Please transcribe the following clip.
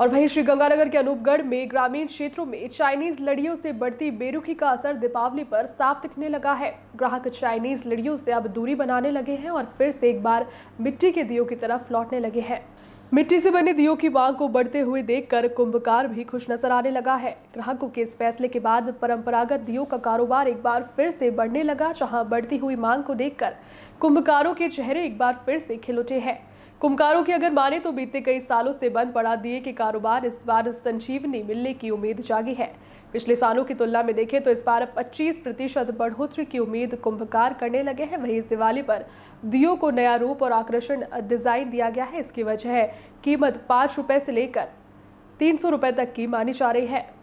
और वहीं श्रीगंगानगर के अनूपगढ़ में ग्रामीण क्षेत्रों में चाइनीज लड़ियों से बढ़ती बेरुखी का असर दीपावली पर साफ दिखने लगा है ग्राहक चाइनीज लड़ियों से अब दूरी बनाने लगे हैं और फिर से एक बार मिट्टी के दियो की तरफ लौटने लगे हैं मिट्टी से बने दियो की मांग को बढ़ते हुए देखकर कुंभकार भी खुश नजर आने लगा है ग्राहकों के इस फैसले के बाद परंपरागत दियो का कारोबार एक बार फिर से बढ़ने लगा जहां बढ़ती हुई मांग को देखकर कुंभकारों के चेहरे एक बार फिर से उठे हैं कुंभकारों की अगर माने तो बीते कई सालों से बंद पड़ा दिए के कारोबार इस बार संजीवनी मिलने की उम्मीद जागी है पिछले सालों की तुलना में देखें तो इस बार 25 प्रतिशत बढ़ोतरी की उम्मीद कुंभकार करने लगे हैं वहीं इस दिवाली पर दियो को नया रूप और आकर्षण डिजाइन दिया गया है इसकी वजह है कीमत पाँच रुपये से लेकर तीन सौ रुपये तक की मानी जा रही है